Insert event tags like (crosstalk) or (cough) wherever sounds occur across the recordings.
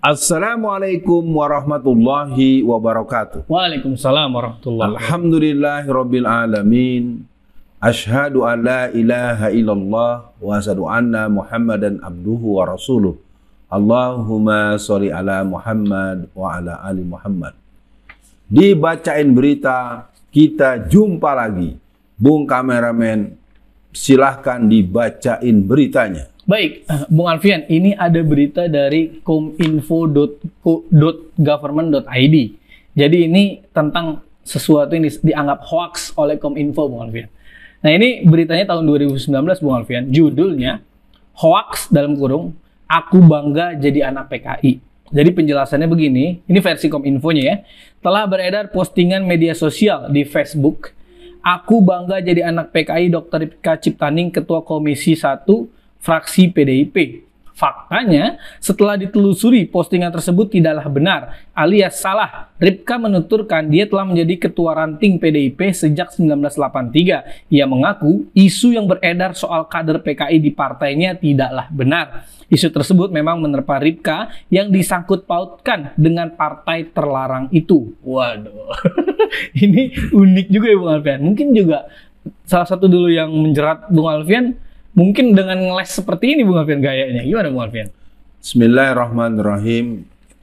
Assalamualaikum warahmatullahi wabarakatuh. Waalaikumsalam warahmatullahi wabarakatuh. Alhamdulillahi rabbil alamin. Ashhadu an la ilaha illallah wa asadu anna Muhammadan abduhu wa rasuluh. Allahumma sholli ala Muhammad wa ala ali Muhammad. Dibacain berita, kita jumpa lagi. Bung kameramen, silahkan dibacain beritanya. Baik, eh, Bung Alfian, ini ada berita dari kominfo.government.id. Jadi ini tentang sesuatu yang dianggap hoax oleh Kominfo, Bung Alfian. Nah ini beritanya tahun 2019, Bung Alfian. Judulnya, Hoax dalam kurung, Aku Bangga Jadi Anak PKI. Jadi penjelasannya begini, ini versi Kominfonya ya. Telah beredar postingan media sosial di Facebook, Aku Bangga Jadi Anak PKI Dr. Ripka Ciptaning Ketua Komisi 1 fraksi PDIP. Faktanya, setelah ditelusuri postingan tersebut tidaklah benar, alias salah. Ripka menuturkan dia telah menjadi ketua ranting PDIP sejak 1983. Ia mengaku isu yang beredar soal kader PKI di partainya tidaklah benar. Isu tersebut memang menerpa Ripka yang disangkut pautkan dengan partai terlarang itu. Waduh, (laughs) ini unik juga ya Bung Alfian. Mungkin juga salah satu dulu yang menjerat Bung Alfian mungkin dengan ngeles seperti ini Bung Alvin gayanya. Gimana Bung Alvin? Bismillahirrahmanirrahim.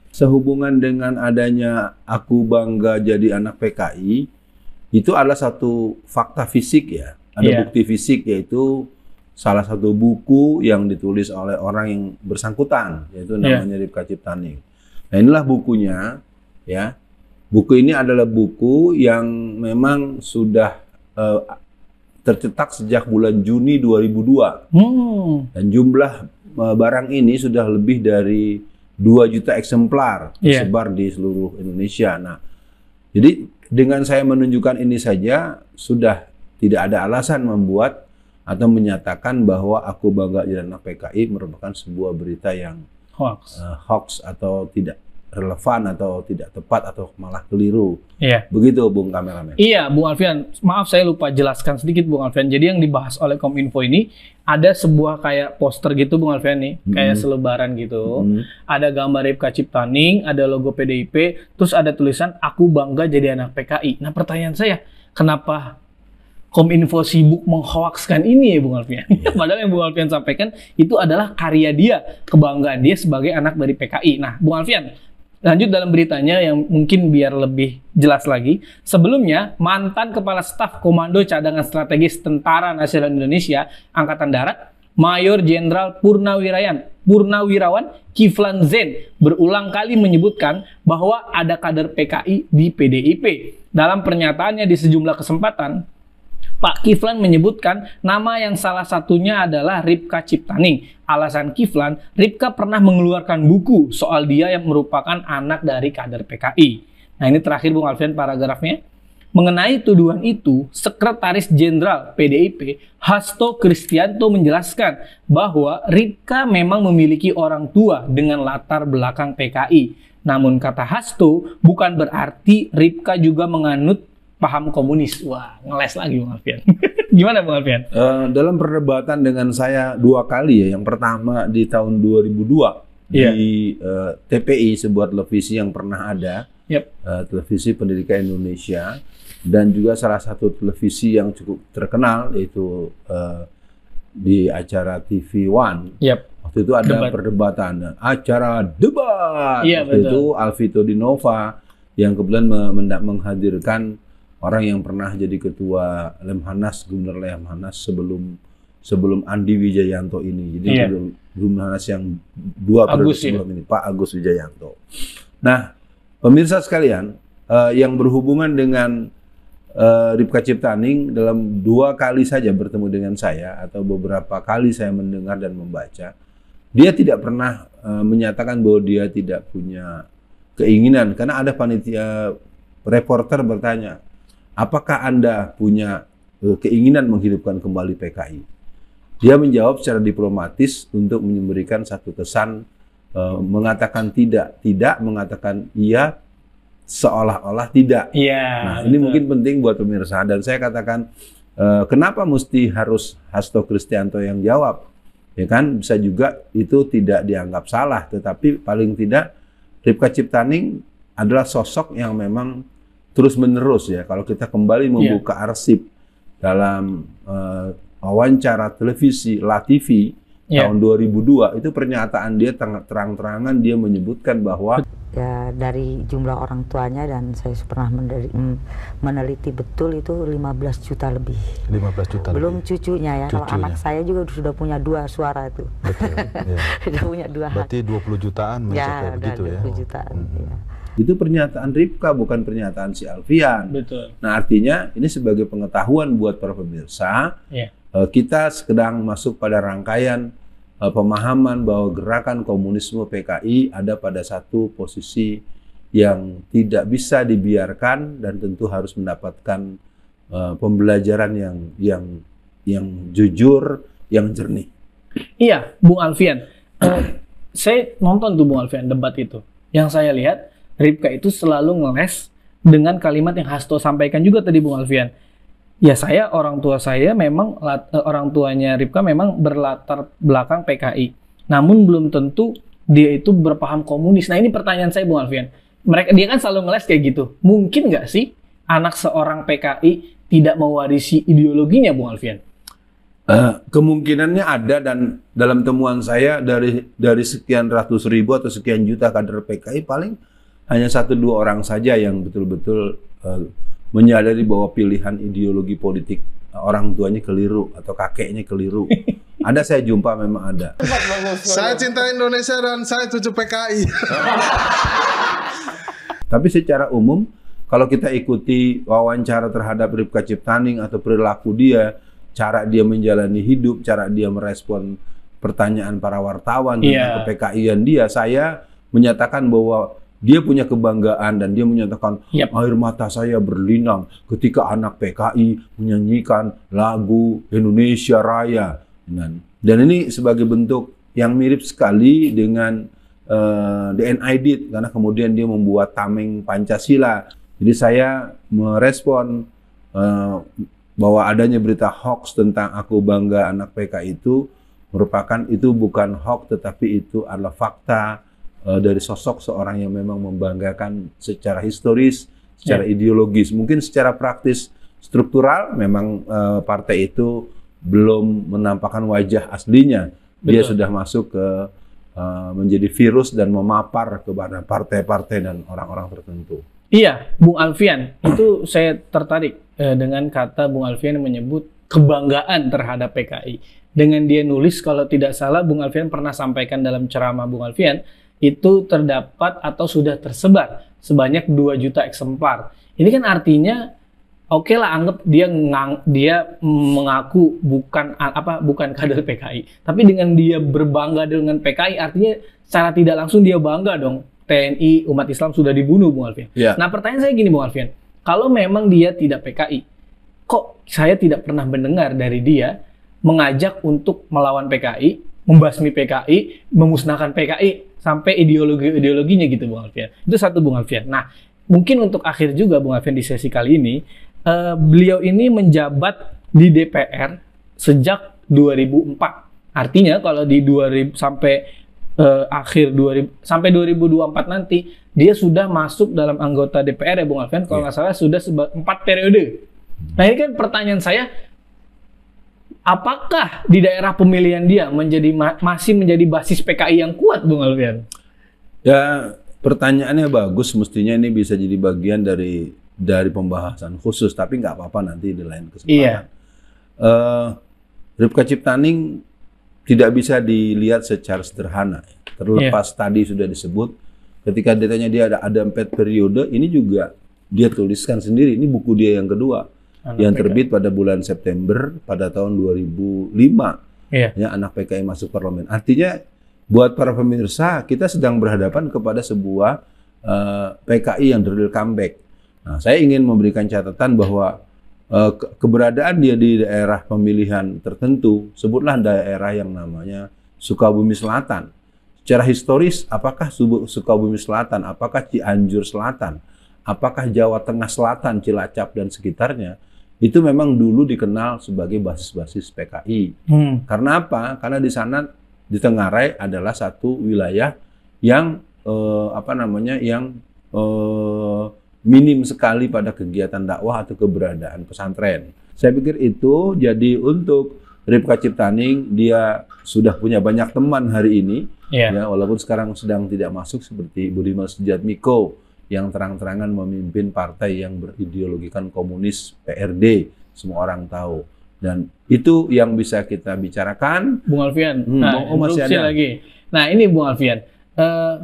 Sehubungan dengan adanya aku bangga jadi anak PKI, itu adalah satu fakta fisik ya. Ada yeah. bukti fisik yaitu salah satu buku yang ditulis oleh orang yang bersangkutan, yaitu iya. namanya yeah. Ripka Ciptaning. Nah inilah bukunya ya. Buku ini adalah buku yang memang sudah uh, tercetak sejak bulan Juni 2002. Hmm. Dan jumlah eh, barang ini sudah lebih dari 2 juta eksemplar iya. tersebar yeah. di seluruh Indonesia. Nah, jadi dengan saya menunjukkan ini saja sudah tidak ada alasan membuat atau menyatakan bahwa aku bangga jalan PKI merupakan sebuah berita yang hoax, uh, hoax atau tidak relevan atau tidak tepat atau malah keliru. Iya. Begitu Bung Kameramen. Iya, Bung Alfian. Maaf saya lupa jelaskan sedikit Bung Alfian. Jadi yang dibahas oleh Kominfo ini ada sebuah kayak poster gitu Bung Alfian nih, hmm. kayak selebaran gitu. Hmm. Ada gambar Ripka Ciptaning, ada logo PDIP, terus ada tulisan aku bangga jadi anak PKI. Nah, pertanyaan saya, kenapa Kominfo sibuk menghoakskan ini ya Bung Alfian. Iya. (laughs) Padahal yang Bung Alfian sampaikan itu adalah karya dia, kebanggaan dia sebagai anak dari PKI. Nah, Bung Alfian, Lanjut dalam beritanya yang mungkin biar lebih jelas lagi. Sebelumnya, mantan Kepala Staf Komando Cadangan Strategis Tentara Nasional Indonesia Angkatan Darat, Mayor Jenderal Purnawirawan, Purnawirawan Kiflan Zen berulang kali menyebutkan bahwa ada kader PKI di PDIP. Dalam pernyataannya di sejumlah kesempatan, Pak Kiflan menyebutkan nama yang salah satunya adalah Ripka Ciptaning alasan Kiflan, Ripka pernah mengeluarkan buku soal dia yang merupakan anak dari kader PKI. Nah ini terakhir Bung Alvin paragrafnya. Mengenai tuduhan itu, Sekretaris Jenderal PDIP Hasto Kristianto menjelaskan bahwa Ripka memang memiliki orang tua dengan latar belakang PKI. Namun kata Hasto bukan berarti Ripka juga menganut paham komunis. Wah, ngeles lagi Bung Alfian. (laughs) Gimana Bung Alfian? Uh, dalam perdebatan dengan saya dua kali ya. Yang pertama di tahun 2002 yeah. di uh, iya. eh, TPI sebuah televisi yang pernah ada. Yep. Uh, televisi Pendidikan Indonesia dan juga salah satu televisi yang cukup terkenal yaitu uh, di acara TV One. Yep waktu itu ada debat. perdebatan acara debat Yeah, waktu betul. itu Alvito Dinova yang kebetulan menghadirkan orang yang pernah jadi ketua Lemhanas, Gubernur Lemhanas sebelum sebelum Andi Wijayanto ini. Jadi Gubernur iya. Lemhanas yang dua periode ya. sebelum ini, Pak Agus Wijayanto. Nah, pemirsa sekalian uh, yang berhubungan dengan uh, Ripka Ciptaning dalam dua kali saja bertemu dengan saya atau beberapa kali saya mendengar dan membaca, dia tidak pernah uh, menyatakan bahwa dia tidak punya keinginan karena ada panitia reporter bertanya Apakah Anda punya eh, keinginan menghidupkan kembali PKI? Dia menjawab secara diplomatis untuk memberikan satu kesan eh, mengatakan tidak, tidak mengatakan iya, seolah-olah tidak. Iya. Nah, betul. ini mungkin penting buat pemirsa dan saya katakan eh, kenapa mesti harus Hasto Kristianto yang jawab? Ya kan bisa juga itu tidak dianggap salah, tetapi paling tidak Ripka Ciptaning adalah sosok yang memang terus menerus ya. Kalau kita kembali iya. membuka yeah. arsip dalam uh, wawancara televisi TV yeah. tahun 2002 itu pernyataan dia terang-terangan dia menyebutkan bahwa ya dari jumlah orang tuanya dan saya pernah meneliti betul itu 15 juta lebih. 15 juta. Belum lebih. cucunya ya. Cucunya. Kalau anak saya juga sudah punya dua suara itu. Betul. ya. (laughs) sudah punya dua. Berarti 20 jutaan ya, begitu 20 ya. jutaan. oh. Ya. Itu pernyataan Ripka bukan pernyataan si Alfian. Betul. Nah, artinya ini sebagai pengetahuan buat para pemirsa. Yeah. Iya. Kita sedang masuk pada rangkaian eh, pemahaman bahwa gerakan komunisme PKI ada pada satu posisi yang tidak bisa dibiarkan dan tentu harus mendapatkan eh, pembelajaran yang yang yang jujur, yang jernih. Iya, Bung Alfian. Eh, saya nonton tuh Bung Alfian debat itu. Yang saya lihat Ripka itu selalu ngeles dengan kalimat yang Hasto sampaikan juga tadi Bung Alfian. Ya saya orang tua saya memang eh, orang tuanya Ripka memang berlatar belakang PKI. Namun belum tentu dia itu berpaham komunis. Nah ini pertanyaan saya Bung Alfian. Mereka dia kan selalu ngeles kayak gitu. Mungkin nggak sih anak seorang PKI tidak mewarisi ideologinya Bung Alfian? Uh, kemungkinannya ada dan dalam temuan saya dari dari sekian ratus ribu atau sekian juta kader PKI paling hanya satu dua orang saja yang betul-betul uh, menyadari bahwa pilihan ideologi politik eh, orang tuanya keliru atau kakeknya keliru. (laughs) Ada saya jumpa memang ada. saya cinta Indonesia dan saya cucu PKI. (laughs) Tapi secara umum kalau kita ikuti wawancara terhadap Ripka Ciptaning atau perilaku dia, cara dia menjalani hidup, cara dia merespon pertanyaan para wartawan tentang yeah. kepki dia, saya menyatakan bahwa dia punya kebanggaan dan dia menyatakan yep. air mata saya berlinang ketika anak PKI menyanyikan lagu Indonesia Raya. Dan, dan ini sebagai bentuk yang mirip sekali dengan uh, did karena kemudian dia membuat tameng Pancasila. Jadi saya merespon uh, bahwa adanya berita hoax tentang aku bangga anak PKI itu merupakan itu bukan hoax tetapi itu adalah fakta Eh, dari sosok seorang yang memang membanggakan secara historis, secara yeah. ideologis, mungkin secara praktis struktural memang uh, partai itu belum menampakkan wajah aslinya. Betul. Dia sudah masuk ke uh, menjadi virus dan memapar kepada partai-partai dan orang-orang tertentu. Iya, Bung Alfian, itu saya tertarik eh, dengan kata Bung Alfian menyebut kebanggaan terhadap PKI. Dengan dia nulis kalau tidak salah Bung Alfian pernah sampaikan dalam ceramah Bung Alfian itu terdapat atau sudah tersebar sebanyak 2 juta eksemplar. Ini kan artinya oke okay lah anggap dia ngang, dia mengaku bukan apa bukan kader PKI, tapi dengan dia berbangga dengan PKI artinya secara tidak langsung dia bangga dong TNI umat Islam sudah dibunuh Bung Alfian. Yeah. Nah pertanyaan saya gini Bung Alfian, kalau memang dia tidak PKI, kok saya tidak pernah mendengar dari dia mengajak untuk melawan PKI, membasmi PKI, memusnahkan PKI sampai ideologi-ideologinya gitu Bung Alfian. Itu satu Bung Alfian. Nah, mungkin untuk akhir juga Bung Alfian di sesi kali ini, uh, beliau ini menjabat di DPR sejak 2004. Artinya kalau di 2000 sampai uh, akhir 2000 sampai 2024 nanti dia sudah masuk dalam anggota DPR ya Bung Alfian kalau yeah. salah sudah empat periode. Nah, ini kan pertanyaan saya apakah di daerah pemilihan dia menjadi ma masih menjadi basis PKI yang kuat, Bung Alvin? Ya, pertanyaannya bagus. Mestinya ini bisa jadi bagian dari dari pembahasan khusus, tapi nggak apa-apa nanti di lain kesempatan. Iya. Uh, Ripka Ciptaning tidak bisa dilihat secara sederhana. Terlepas iya. tadi sudah disebut, ketika ditanya dia ada ada empat periode, ini juga dia tuliskan sendiri. Ini buku dia yang kedua anak yang PKI. terbit pada bulan September pada tahun 2005. Iya. Ya, anak PKI masuk parlemen. Artinya buat para pemirsa, kita sedang berhadapan kepada sebuah uh, eh, PKI yang drill comeback. Nah, saya ingin memberikan catatan bahwa uh, ke keberadaan dia di daerah pemilihan tertentu, sebutlah daerah yang namanya Sukabumi Selatan. Secara historis, apakah Sukabumi Selatan, apakah Cianjur Selatan, apakah Jawa Tengah Selatan, Cilacap dan sekitarnya itu memang dulu dikenal sebagai basis-basis PKI. Hmm. Karena apa? Karena di sana di Tenggarai adalah satu wilayah yang eh, apa namanya yang eh, minim sekali pada kegiatan dakwah atau keberadaan pesantren. Saya pikir itu jadi untuk Ripka Ciptaning dia sudah punya banyak teman hari ini yeah. ya walaupun sekarang sedang tidak masuk seperti Budiman Miko yang terang-terangan memimpin partai yang berideologikan komunis PRD semua orang tahu dan itu yang bisa kita bicarakan Bung Alfian hmm, nah, Bung masih ada. lagi nah ini Bung Alfian uh,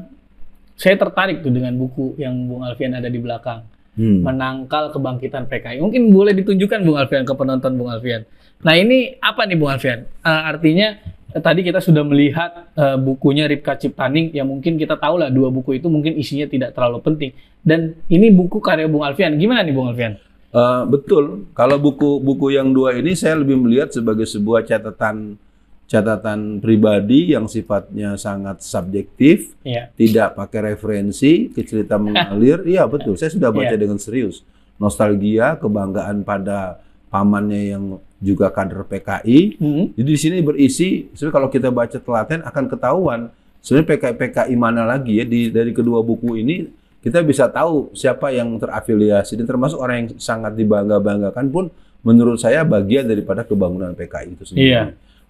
saya tertarik tuh dengan buku yang Bung Alfian ada di belakang hmm. menangkal kebangkitan PKI mungkin boleh ditunjukkan Bung Alfian ke penonton Bung Alfian nah ini apa nih Bung Alfian uh, artinya tadi kita sudah melihat uh, bukunya Ripka Ciptaning yang mungkin kita tahu lah dua buku itu mungkin isinya tidak terlalu penting dan ini buku karya Bung Alfian gimana nih Bung Alfian? Uh, betul kalau buku-buku yang dua ini saya lebih melihat sebagai sebuah catatan catatan pribadi yang sifatnya sangat subjektif ya. tidak pakai referensi cerita mengalir (laughs) iya betul saya sudah baca ya. dengan serius nostalgia kebanggaan pada pamannya yang juga kader PKI. Hmm. Jadi di sini berisi sebenarnya kalau kita baca telaten akan ketahuan sebenarnya PKI PKI mana lagi ya di dari kedua buku ini kita bisa tahu siapa yang terafiliasi dan termasuk orang yang sangat dibangga-banggakan pun menurut saya bagian daripada kebangunan PKI itu sendiri. Iya.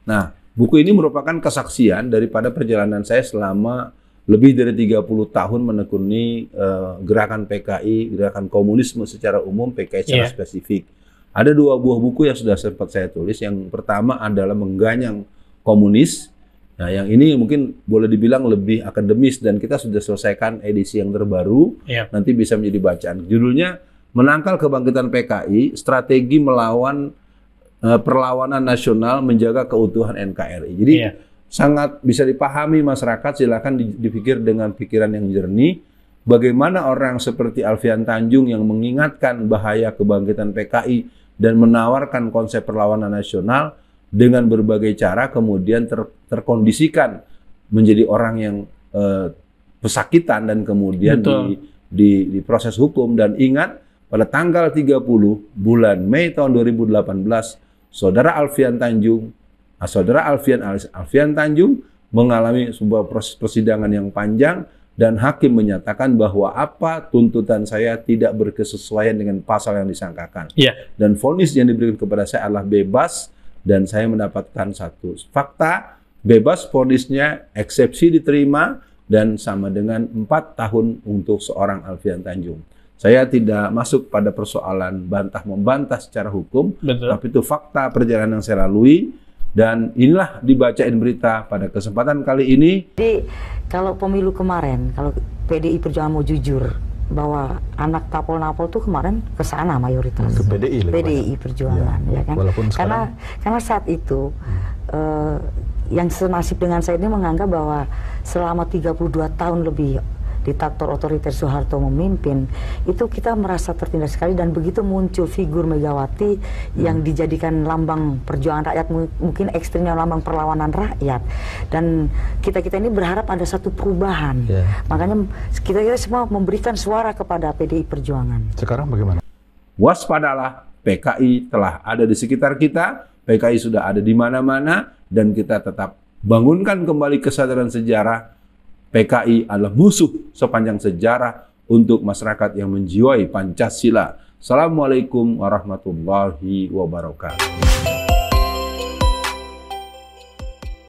Nah, buku ini merupakan kesaksian daripada perjalanan saya selama lebih dari 30 tahun menekuni uh, gerakan PKI, gerakan komunisme secara umum, PKI secara yeah. spesifik. Ada dua buah buku yang sudah sempat saya tulis. Yang pertama adalah mengganyang komunis. Nah, yang ini mungkin boleh dibilang lebih akademis dan kita sudah selesaikan edisi yang terbaru. Ya. Nanti bisa menjadi bacaan. Judulnya Menangkal Kebangkitan PKI, Strategi Melawan eh, Perlawanan Nasional Menjaga Keutuhan NKRI. Jadi ya. sangat bisa dipahami masyarakat, silakan dipikir dengan pikiran yang jernih. Bagaimana orang seperti Alfian Tanjung yang mengingatkan bahaya kebangkitan PKI dan menawarkan konsep perlawanan nasional dengan berbagai cara kemudian ter, terkondisikan menjadi orang yang eh, pesakitan dan kemudian di, di, di proses hukum dan ingat pada tanggal 30 bulan Mei tahun 2018 saudara Alfian Tanjung ah, saudara Alfian Alfian Tanjung mengalami sebuah proses persidangan yang panjang dan hakim menyatakan bahwa apa tuntutan saya tidak berkesesuaian dengan pasal yang disangkakan. Ya. Dan vonis yang diberikan kepada saya adalah bebas dan saya mendapatkan satu fakta bebas vonisnya eksepsi diterima dan sama dengan empat tahun untuk seorang Alfian Tanjung. Saya tidak masuk pada persoalan bantah membantah secara hukum, Betul. tapi itu fakta perjalanan yang saya lalui dan inilah dibacain berita pada kesempatan kali ini. Jadi kalau pemilu kemarin, kalau PDI Perjuangan mau jujur bahwa anak tapol napol tuh kemarin ke sana mayoritas. Ke PDI, PDI Perjuangan, ya, ya kan? Walaupun sekarang, karena saat itu hmm. eh, yang senasib dengan saya ini menganggap bahwa selama 32 tahun lebih diktator otoriter Soeharto memimpin itu kita merasa tertindas sekali dan begitu muncul figur Megawati hmm. yang dijadikan lambang perjuangan rakyat mungkin ekstrimnya lambang perlawanan rakyat dan kita kita ini berharap ada satu perubahan yeah. makanya kita kita semua memberikan suara kepada PDI Perjuangan sekarang bagaimana waspadalah PKI telah ada di sekitar kita PKI sudah ada di mana-mana dan kita tetap bangunkan kembali kesadaran sejarah PKI adalah musuh sepanjang sejarah untuk masyarakat yang menjiwai Pancasila. Assalamualaikum warahmatullahi wabarakatuh.